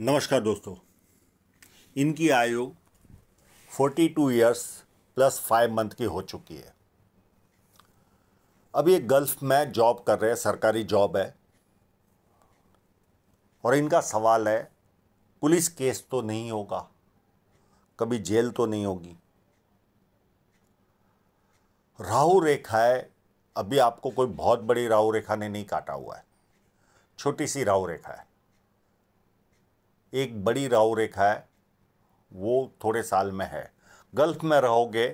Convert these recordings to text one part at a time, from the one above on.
नमस्कार दोस्तों इनकी आयु 42 इयर्स प्लस फाइव मंथ की हो चुकी है अब ये गल्फ में जॉब कर रहे हैं सरकारी जॉब है और इनका सवाल है पुलिस केस तो नहीं होगा कभी जेल तो नहीं होगी राहु रेखा है अभी आपको कोई बहुत बड़ी राहु रेखा ने नहीं काटा हुआ है छोटी सी राहु रेखा है एक बड़ी राव रेखा है वो थोड़े साल में है गल्फ में रहोगे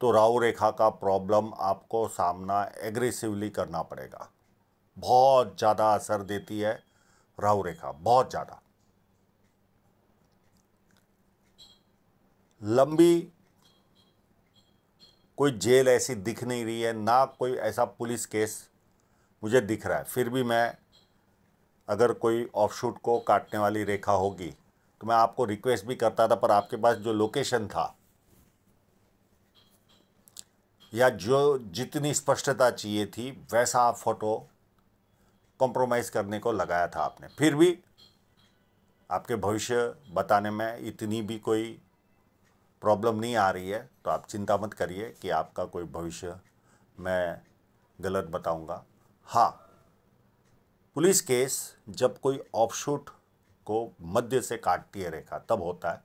तो राव रेखा का प्रॉब्लम आपको सामना एग्रेसिवली करना पड़ेगा बहुत ज़्यादा असर देती है राहु रेखा बहुत ज़्यादा लंबी कोई जेल ऐसी दिख नहीं रही है ना कोई ऐसा पुलिस केस मुझे दिख रहा है फिर भी मैं अगर कोई ऑफशूट को काटने वाली रेखा होगी तो मैं आपको रिक्वेस्ट भी करता था पर आपके पास जो लोकेशन था या जो जितनी स्पष्टता चाहिए थी वैसा आप फोटो कॉम्प्रोमाइज़ करने को लगाया था आपने फिर भी आपके भविष्य बताने में इतनी भी कोई प्रॉब्लम नहीं आ रही है तो आप चिंता मत करिए कि आपका कोई भविष्य मैं गलत बताऊंगा हाँ पुलिस केस जब कोई ऑफशूट को मध्य से काटती है रेखा तब होता है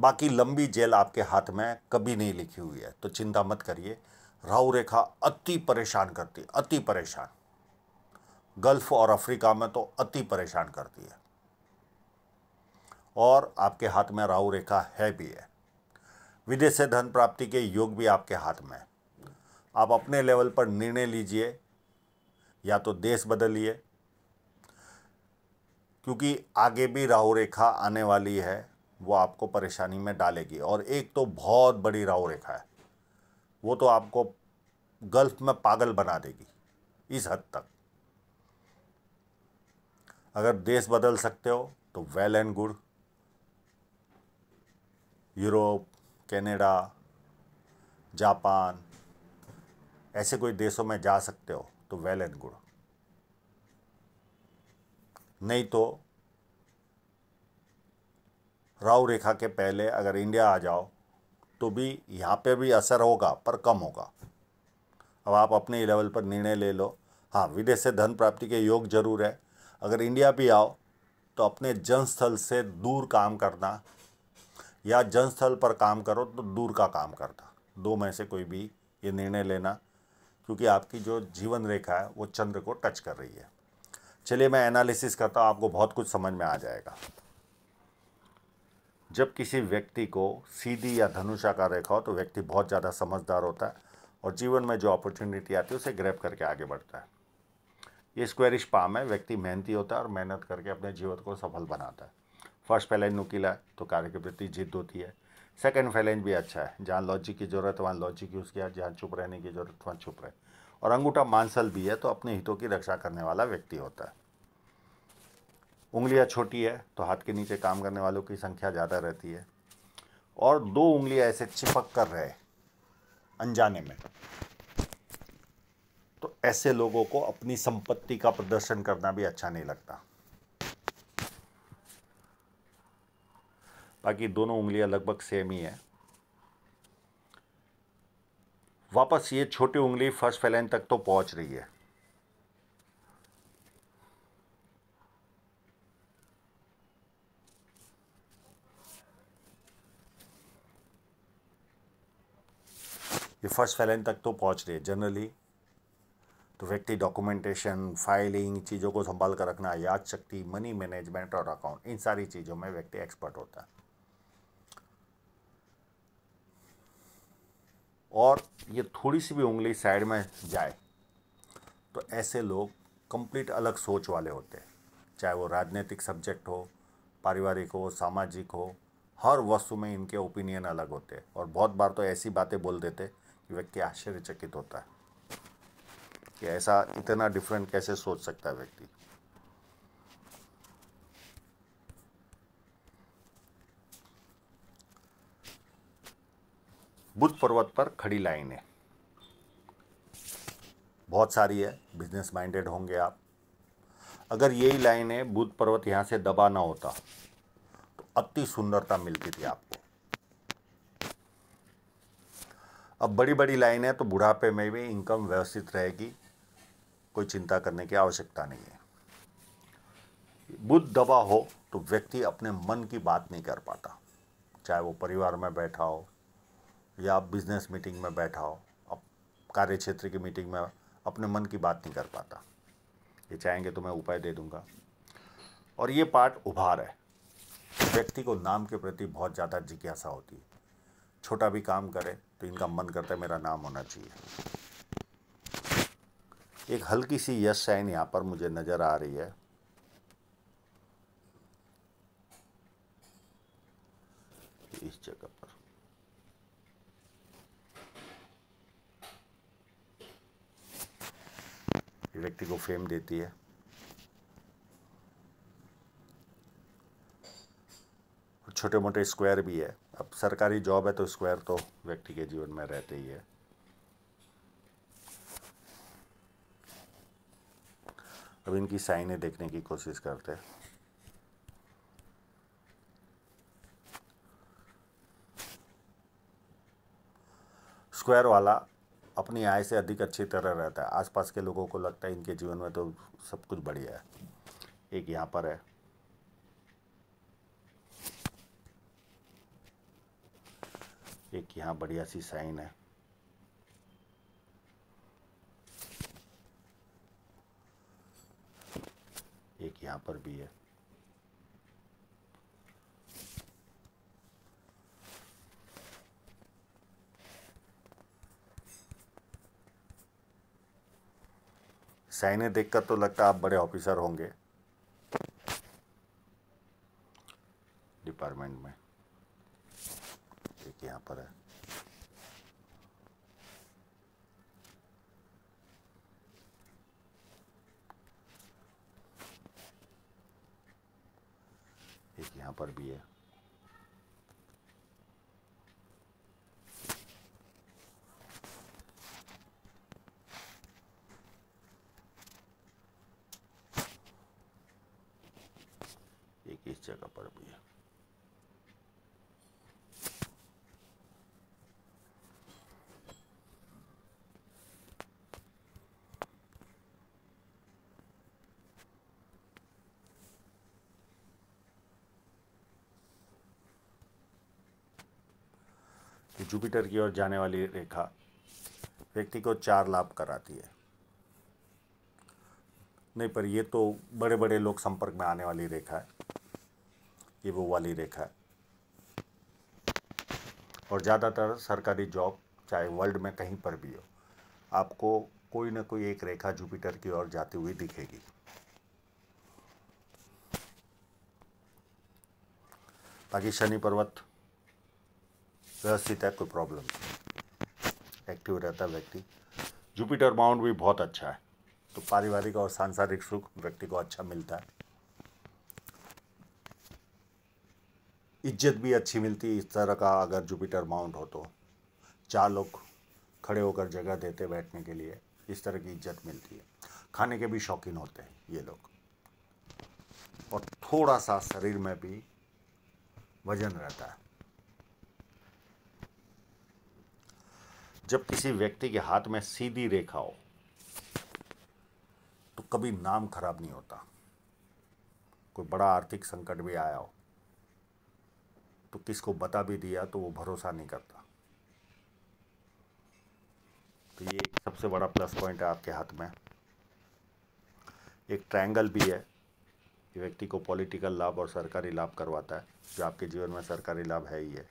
बाकी लंबी जेल आपके हाथ में कभी नहीं लिखी हुई है तो चिंता मत करिए राहु रेखा अति परेशान करती अति परेशान गल्फ और अफ्रीका में तो अति परेशान करती है और आपके हाथ में राहु रेखा है भी है विदेश से धन प्राप्ति के योग भी आपके हाथ में है आप अपने लेवल पर निर्णय लीजिए या तो देश बदलिए क्योंकि आगे भी राहु रेखा आने वाली है वो आपको परेशानी में डालेगी और एक तो बहुत बड़ी राहु रेखा है वो तो आपको गल्फ में पागल बना देगी इस हद तक अगर देश बदल सकते हो तो well and good Europe Canada Japan ऐसे कोई देशों में जा सकते हो तो वेल एंड गुड नहीं तो राव रेखा के पहले अगर इंडिया आ जाओ तो भी यहाँ पे भी असर होगा पर कम होगा अब आप अपने ही लेवल पर निर्णय ले लो हाँ विदेश से धन प्राप्ति के योग जरूर है अगर इंडिया भी आओ तो अपने जनस्थल से दूर काम करना या जनस्थल पर काम करो तो दूर का काम करना दो में से कोई भी ये निर्णय लेना क्योंकि आपकी जो जीवन रेखा है वो चंद्र को टच कर रही है चलिए मैं एनालिसिस करता हूँ आपको बहुत कुछ समझ में आ जाएगा जब किसी व्यक्ति को सीधी या धनुषा का रेखा हो तो व्यक्ति बहुत ज़्यादा समझदार होता है और जीवन में जो अपॉर्चुनिटी आती है उसे ग्रैप करके आगे बढ़ता है ये स्क्वेरिश पाम है व्यक्ति मेहनती होता है और मेहनत करके अपने जीवन को सफल बनाता है फर्स्ट पहले नुकीला है तो कार्य के प्रति जिद होती है सेकेंड फैलेंज भी अच्छा है जहाँ लॉजिक की ज़रूरत है वहाँ लॉजिक यूज़ किया जहाँ चुप रहने की ज़रूरत वहाँ चुप रहे और अंगूठा मांसल भी है तो अपने हितों की रक्षा करने वाला व्यक्ति होता है उंगलियाँ छोटी है तो हाथ के नीचे काम करने वालों की संख्या ज़्यादा रहती है और दो उंगलियाँ ऐसे चिपक कर रहे अनजाने में तो ऐसे लोगों को अपनी संपत्ति का प्रदर्शन करना भी अच्छा नहीं लगता बाकी दोनों उंगलियां लगभग सेम ही है वापस ये छोटी उंगली फर्स्ट फैलाइन तक तो पहुंच रही है ये फर्स्ट फैलाइन तक तो पहुंच रही है जनरली तो व्यक्ति डॉक्यूमेंटेशन फाइलिंग चीज़ों को संभाल कर रखना याद शक्ति मनी मैनेजमेंट और अकाउंट इन सारी चीज़ों में व्यक्ति एक्सपर्ट होता है और ये थोड़ी सी भी उंगली साइड में जाए तो ऐसे लोग कंप्लीट अलग सोच वाले होते हैं चाहे वो राजनीतिक सब्जेक्ट हो पारिवारिक हो सामाजिक हो हर वस्तु में इनके ओपिनियन अलग होते हैं और बहुत बार तो ऐसी बातें बोल देते कि व्यक्ति आश्चर्यचकित होता है कि ऐसा इतना डिफरेंट कैसे सोच सकता है व्यक्ति बुद्ध पर्वत पर खड़ी लाइन है बहुत सारी है बिजनेस माइंडेड होंगे आप अगर यही लाइन है बुद्ध पर्वत यहां से दबा ना होता तो अति सुंदरता मिलती थी आपको अब बड़ी बड़ी लाइन है तो बुढ़ापे में भी इनकम व्यवस्थित रहेगी कोई चिंता करने की आवश्यकता नहीं है बुद्ध दबा हो तो व्यक्ति अपने मन की बात नहीं कर पाता चाहे वो परिवार में बैठा हो या आप बिजनेस मीटिंग में बैठा हो अब कार्य क्षेत्र की मीटिंग में अपने मन की बात नहीं कर पाता ये चाहेंगे तो मैं उपाय दे दूंगा और ये पार्ट उभार है व्यक्ति को नाम के प्रति बहुत ज़्यादा जिज्ञासा होती है छोटा भी काम करे तो इनका मन करता है मेरा नाम होना चाहिए एक हल्की सी यश साइन यहाँ पर मुझे नज़र आ रही है इस जगह व्यक्ति को फेम देती है छोटे मोटे स्क्वायर भी है अब सरकारी जॉब है तो स्क्वायर तो व्यक्ति के जीवन में रहते ही है अब इनकी साइने देखने की कोशिश करते हैं स्क्वायर वाला अपनी आय से अधिक अच्छी तरह रहता है आसपास के लोगों को लगता है इनके जीवन में तो सब कुछ बढ़िया है एक यहाँ पर है एक यहाँ बढ़िया सी साइन है एक यहाँ पर भी है साइने देखकर तो लगता आप बड़े ऑफिसर होंगे परिचय का पर्व भी है जुपिटर की ओर जाने वाली रेखा व्यक्ति को चार लाभ कराती है नहीं पर ये तो बड़े बड़े लोक संपर्क में आने वाली रेखा है ये वो वाली रेखा है और ज़्यादातर सरकारी जॉब चाहे वर्ल्ड में कहीं पर भी हो आपको कोई ना कोई एक रेखा जुपिटर की ओर जाती हुई दिखेगी बाकी शनि पर्वत व्यवस्थित है कोई प्रॉब्लम नहीं एक्टिव रहता है व्यक्ति जुपिटर माउंट भी बहुत अच्छा है तो पारिवारिक और सांसारिक सुख व्यक्ति को अच्छा मिलता है इज्जत भी अच्छी मिलती इस तरह का अगर जुपिटर माउंट हो तो चार लोग खड़े होकर जगह देते बैठने के लिए इस तरह की इज्जत मिलती है खाने के भी शौकीन होते हैं ये लोग और थोड़ा सा शरीर में भी वजन रहता है जब किसी व्यक्ति के हाथ में सीधी रेखा हो तो कभी नाम खराब नहीं होता कोई बड़ा आर्थिक संकट भी आया हो तो किसको बता भी दिया तो वो भरोसा नहीं करता तो ये सबसे बड़ा प्लस पॉइंट है आपके हाथ में एक ट्रायंगल भी है ये व्यक्ति को पॉलिटिकल लाभ और सरकारी लाभ करवाता है जो आपके जीवन में सरकारी लाभ है ही है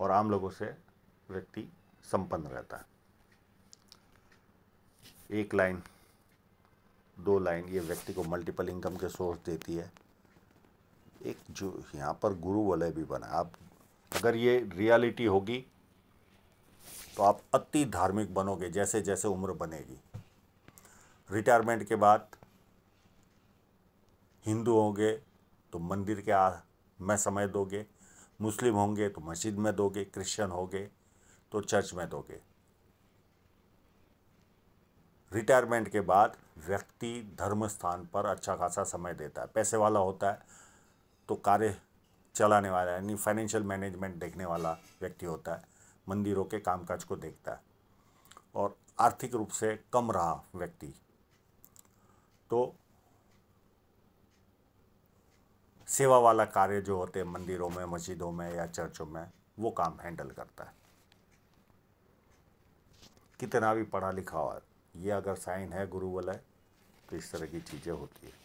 और आम लोगों से व्यक्ति संपन्न रहता है एक लाइन दो लाइन ये व्यक्ति को मल्टीपल इनकम के सोर्स देती है एक जो यहाँ पर गुरु वलय भी बना आप अगर ये रियलिटी होगी तो आप अति धार्मिक बनोगे जैसे जैसे उम्र बनेगी रिटायरमेंट के बाद हिंदू होंगे तो मंदिर के आ, में समय दोगे मुस्लिम होंगे तो मस्जिद में दोगे क्रिश्चियन होगे तो चर्च में दोगे रिटायरमेंट के बाद व्यक्ति धर्म स्थान पर अच्छा खासा समय देता है पैसे वाला होता है तो कार्य चलाने वाला यानी फाइनेंशियल मैनेजमेंट देखने वाला व्यक्ति होता है मंदिरों के कामकाज को देखता है और आर्थिक रूप से कम रहा व्यक्ति तो सेवा वाला कार्य जो होते हैं मंदिरों में मस्जिदों में या चर्चों में वो काम हैंडल करता है कितना भी पढ़ा लिखा हुआ ये अगर साइन है गुरु वाला तो इस तरह की चीज़ें होती है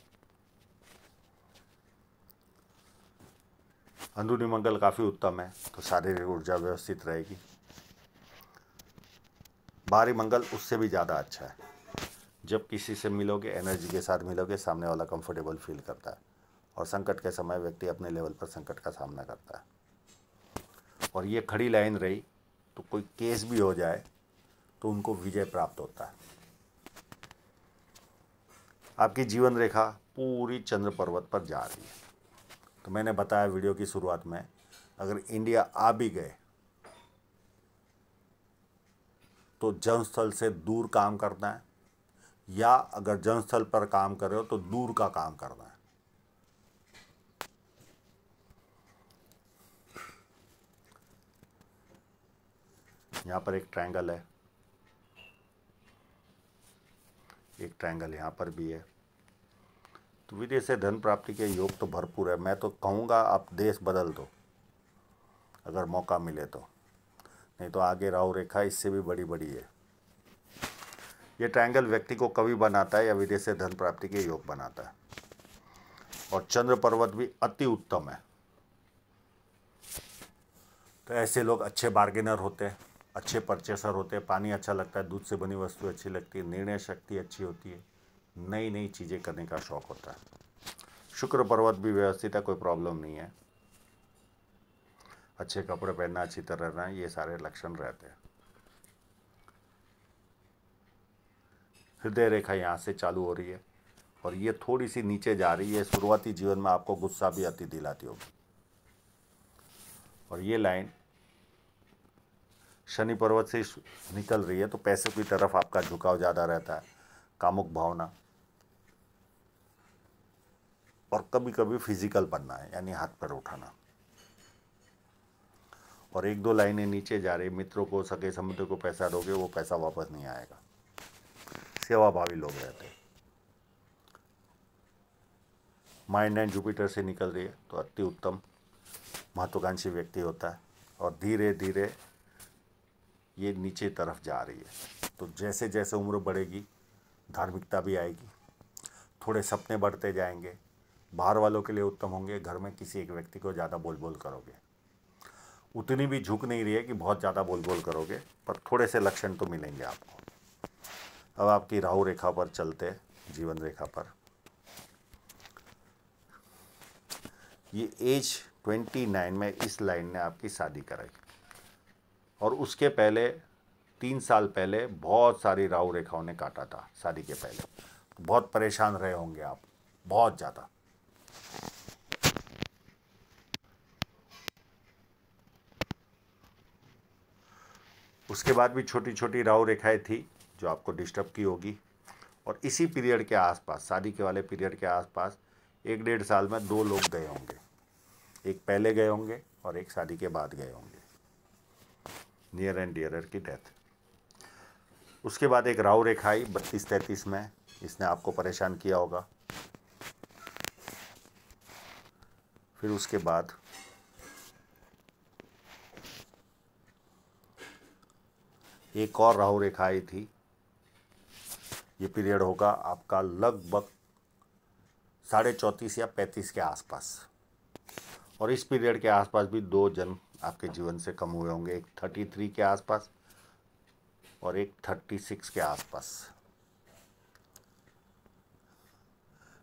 अंदरूनी मंगल काफ़ी उत्तम है तो शारीरिक ऊर्जा व्यवस्थित रहेगी बाहरी मंगल उससे भी ज़्यादा अच्छा है जब किसी से मिलोगे एनर्जी के साथ मिलोगे सामने वाला कंफर्टेबल फील करता है और संकट के समय व्यक्ति अपने लेवल पर संकट का सामना करता है और ये खड़ी लाइन रही तो कोई केस भी हो जाए तो उनको विजय प्राप्त होता है आपकी जीवन रेखा पूरी चंद्र पर्वत पर जा रही है तो मैंने बताया वीडियो की शुरुआत में अगर इंडिया आ भी गए तो जनस्थल से दूर काम करना है या अगर जनस्थल पर काम कर रहे हो तो दूर का काम करना है यहां पर एक ट्रायंगल है एक ट्रायंगल यहां पर भी है तो विदेश से धन प्राप्ति के योग तो भरपूर है मैं तो कहूँगा आप देश बदल दो अगर मौका मिले तो नहीं तो आगे राहु रेखा इससे भी बड़ी बड़ी है ये ट्रायंगल व्यक्ति को कवि बनाता है या विदेश से धन प्राप्ति के योग बनाता है और चंद्र पर्वत भी अति उत्तम है तो ऐसे लोग अच्छे बार्गेनर होते हैं अच्छे परचेसर होते हैं पानी अच्छा लगता है दूध से बनी वस्तु अच्छी लगती है निर्णय शक्ति अच्छी होती है नई नई चीज़ें करने का शौक़ होता है शुक्र पर्वत भी व्यवस्थित है कोई प्रॉब्लम नहीं है अच्छे कपड़े पहनना अच्छी तरह रहना ये सारे लक्षण रहते हैं हृदय रेखा यहाँ से चालू हो रही है और ये थोड़ी सी नीचे जा रही है शुरुआती जीवन में आपको गुस्सा भी अति दिलाती होगी और ये लाइन शनि पर्वत से निकल रही है तो पैसे की तरफ आपका झुकाव ज़्यादा रहता है कामुक भावना और कभी कभी फिजिकल बनना है यानी हाथ पर उठाना और एक दो लाइनें नीचे जा रही मित्रों को सके समुद्र को पैसा दोगे वो पैसा वापस नहीं आएगा सेवाभावी लोग रहते हैं माइंड एंड जुपिटर से निकल रही है तो अति उत्तम महत्वाकांक्षी व्यक्ति होता है और धीरे धीरे ये नीचे तरफ जा रही है तो जैसे जैसे उम्र बढ़ेगी धार्मिकता भी आएगी थोड़े सपने बढ़ते जाएंगे बाहर वालों के लिए उत्तम होंगे घर में किसी एक व्यक्ति को ज़्यादा बोल बोल करोगे उतनी भी झुक नहीं रही है कि बहुत ज़्यादा बोल बोल करोगे पर थोड़े से लक्षण तो मिलेंगे आपको अब आपकी राहु रेखा पर चलते जीवन रेखा पर ये एज ट्वेंटी नाइन में इस लाइन ने आपकी शादी कराई और उसके पहले तीन साल पहले बहुत सारी राहु रेखाओं ने काटा था शादी के पहले बहुत परेशान रहे होंगे आप बहुत ज़्यादा उसके बाद भी छोटी छोटी राव रेखाएं थी जो आपको डिस्टर्ब की होगी और इसी पीरियड के आसपास शादी के वाले पीरियड के आसपास एक डेढ़ साल में दो लोग गए होंगे एक पहले गए होंगे और एक शादी के बाद गए होंगे नियर एंड डियरर की डेथ उसके बाद एक राव रेखा आई बत्तीस तैंतीस में इसने आपको परेशान किया होगा फिर उसके बाद एक और राहु रेखा आई थी ये पीरियड होगा आपका लगभग साढ़े चौंतीस या पैंतीस के आसपास और इस पीरियड के आसपास भी दो जन्म आपके जीवन से कम हुए होंगे एक थर्टी थ्री के आसपास और एक थर्टी सिक्स के आसपास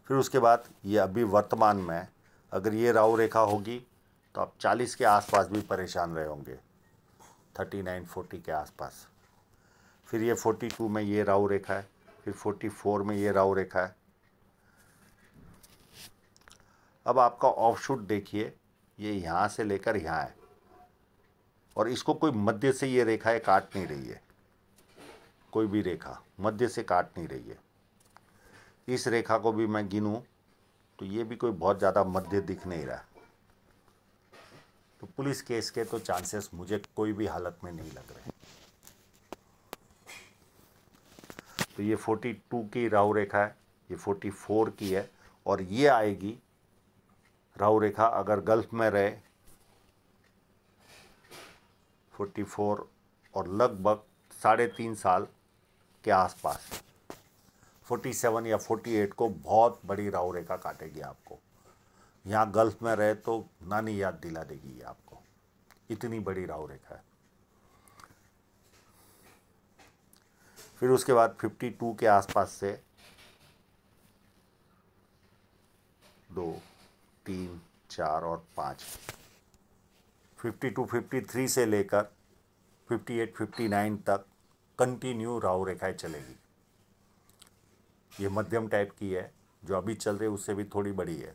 फिर उसके बाद ये अभी वर्तमान में अगर ये राहु रेखा होगी तो आप चालीस के आसपास भी परेशान रहे होंगे थर्टी नाइन फोर्टी के आसपास फिर ये 42 में ये राहु रेखा है फिर 44 में ये राहु रेखा है अब आपका ऑफ शूट देखिए ये यहाँ से लेकर यहाँ है और इसको कोई मध्य से ये रेखाएं काट नहीं रही है कोई भी रेखा मध्य से काट नहीं रही है इस रेखा को भी मैं गिनूं तो ये भी कोई बहुत ज़्यादा मध्य दिख नहीं रहा तो पुलिस केस के तो चांसेस मुझे कोई भी हालत में नहीं लग रहे तो ये 42 की राहु रेखा है ये 44 की है और ये आएगी राहु रेखा अगर गल्फ में रहे 44 और लगभग साढ़े तीन साल के आसपास 47 या 48 को बहुत बड़ी राहु रेखा काटेगी आपको यहाँ गल्फ में रहे तो नानी याद दिला देगी आपको इतनी बड़ी राहु रेखा है फिर उसके बाद 52 के आसपास से दो तीन चार और पाँच 52, 53 से लेकर 58, 59 तक कंटिन्यू राहु रेखाएं चलेगी ये मध्यम टाइप की है जो अभी चल रही है उससे भी थोड़ी बड़ी है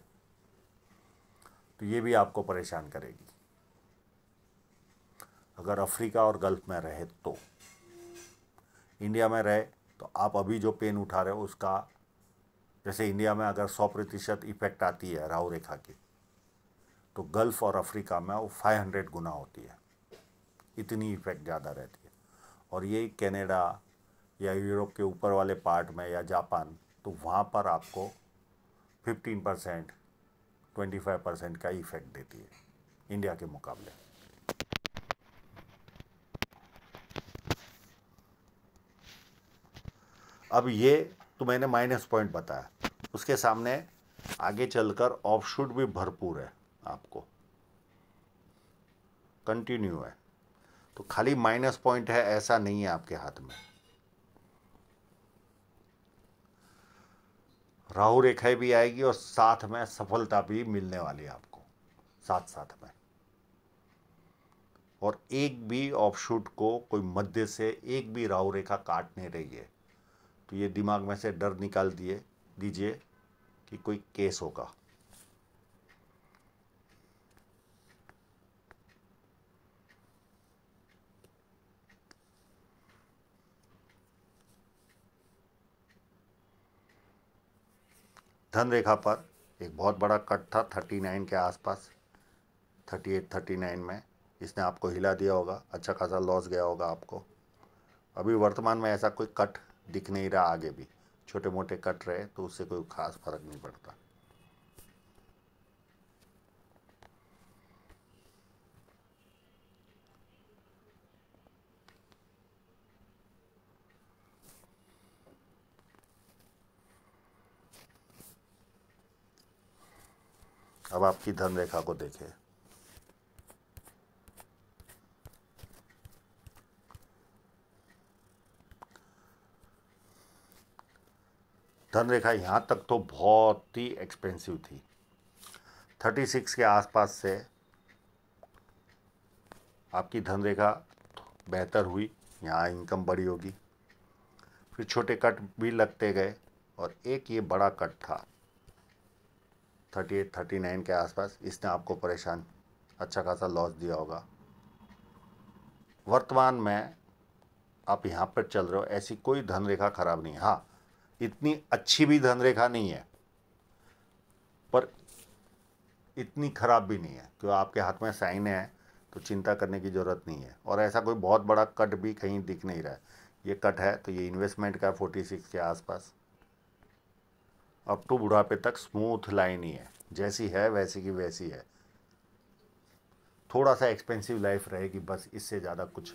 तो ये भी आपको परेशान करेगी अगर अफ्रीका और गल्फ में रहे तो इंडिया में रहे तो आप अभी जो पेन उठा रहे हो उसका जैसे इंडिया में अगर सौ प्रतिशत इफेक्ट आती है राहु रेखा की तो गल्फ़ और अफ्रीका में वो फाइव हंड्रेड गुना होती है इतनी इफेक्ट ज़्यादा रहती है और ये कैनेडा या यूरोप के ऊपर वाले पार्ट में या जापान तो वहाँ पर आपको fifteen percent twenty five percent का इफेक्ट देती है इंडिया के मुकाबले अब ये तो मैंने माइनस पॉइंट बताया उसके सामने आगे चलकर ऑफ शूट भी भरपूर है आपको कंटिन्यू है तो खाली माइनस पॉइंट है ऐसा नहीं है आपके हाथ में राहु रेखाएं भी आएगी और साथ में सफलता भी मिलने वाली है आपको साथ साथ में और एक भी ऑफ शूट को कोई मध्य से एक भी राहु रेखा काट नहीं रही है तो ये दिमाग में से डर निकाल दिए दीजिए कि कोई केस होगा धन रेखा पर एक बहुत बड़ा कट था थर्टी नाइन के आसपास थर्टी एट थर्टी नाइन में इसने आपको हिला दिया होगा अच्छा खासा लॉस गया होगा आपको अभी वर्तमान में ऐसा कोई कट दिख नहीं रहा आगे भी छोटे मोटे कट रहे तो उससे कोई खास फर्क नहीं पड़ता अब आपकी धन रेखा को देखें धन रेखा यहाँ तक तो बहुत ही एक्सपेंसिव थी थर्टी सिक्स के आसपास से आपकी धन रेखा बेहतर हुई यहाँ इनकम बड़ी होगी फिर छोटे कट भी लगते गए और एक ये बड़ा कट था थर्टी एट थर्टी नाइन के आसपास इसने आपको परेशान अच्छा खासा लॉस दिया होगा वर्तमान में आप यहाँ पर चल रहे हो ऐसी कोई धन रेखा खराब नहीं हाँ इतनी अच्छी भी धनरेखा नहीं है पर इतनी खराब भी नहीं है क्यों आपके हाथ में साइन है तो चिंता करने की ज़रूरत नहीं है और ऐसा कोई बहुत बड़ा कट भी कहीं दिख नहीं रहा है ये कट है तो ये इन्वेस्टमेंट का फोर्टी सिक्स के आसपास अप टू तो बुढ़ापे तक स्मूथ लाइन ही है जैसी है वैसी की वैसी है थोड़ा सा एक्सपेंसिव लाइफ रहेगी बस इससे ज़्यादा कुछ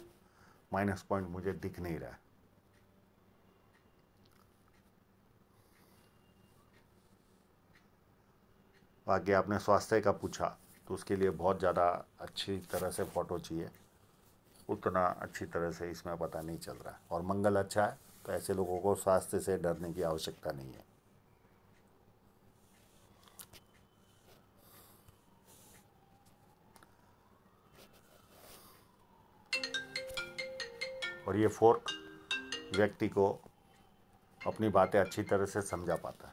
माइनस पॉइंट मुझे दिख नहीं रहा है बाकी आपने स्वास्थ्य का पूछा तो उसके लिए बहुत ज़्यादा अच्छी तरह से फ़ोटो चाहिए उतना अच्छी तरह से इसमें पता नहीं चल रहा और मंगल अच्छा है तो ऐसे लोगों को स्वास्थ्य से डरने की आवश्यकता नहीं है और ये फोर्क व्यक्ति को अपनी बातें अच्छी तरह से समझा पाता है